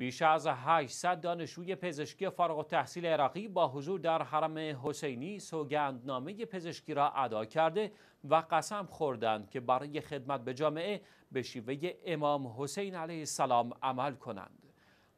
بیش از 800 دانشجوی پزشکی فارغ تحصیل عراقی با حضور در حرم حسینی سوگندنامه پزشکی را ادا کرده و قسم خوردند که برای خدمت به جامعه به شیوه امام حسین علیه السلام عمل کنند.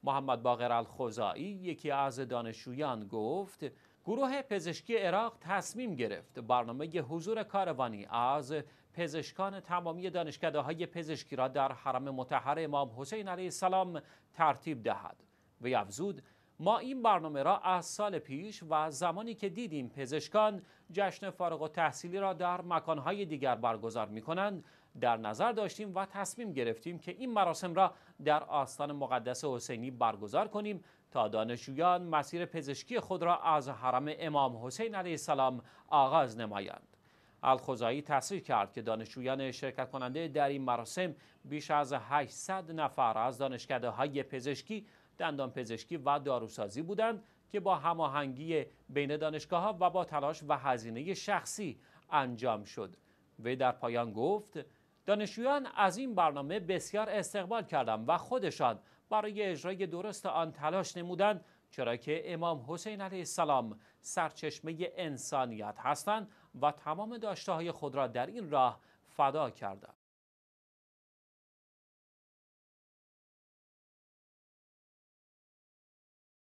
محمد باقر الخوزایی یکی از دانشجویان گفت گروه پزشکی عراق تصمیم گرفت برنامه حضور کاروانی از پزشکان تمامی دانشکده های پزشکی را در حرم متحر امام حسین علیه السلام ترتیب دهد و افزود ما این برنامه را از سال پیش و زمانی که دیدیم پزشکان جشن فارغ و تحصیلی را در مکانهای دیگر برگزار می کنند در نظر داشتیم و تصمیم گرفتیم که این مراسم را در آستان مقدس حسینی برگزار کنیم تا دانشجویان مسیر پزشکی خود را از حرم امام حسین علیه السلام آغاز نمایند. الخزایی تصریح کرد که دانشجویان شرکت کننده در این مراسم بیش از 800 نفر از دانشکده های پزشکی پزشکی و داروسازی بودند که با هماهنگی بین دانشگاه ها و با تلاش و هزینه شخصی انجام شد وی در پایان گفت دانشجویان از این برنامه بسیار استقبال کردند و خودشان برای اجرای درست آن تلاش نمودند چرا که امام حسین علیه السلام سرچشمه انسانیت هستند و تمام داشته های خود را در این راه فدا کردند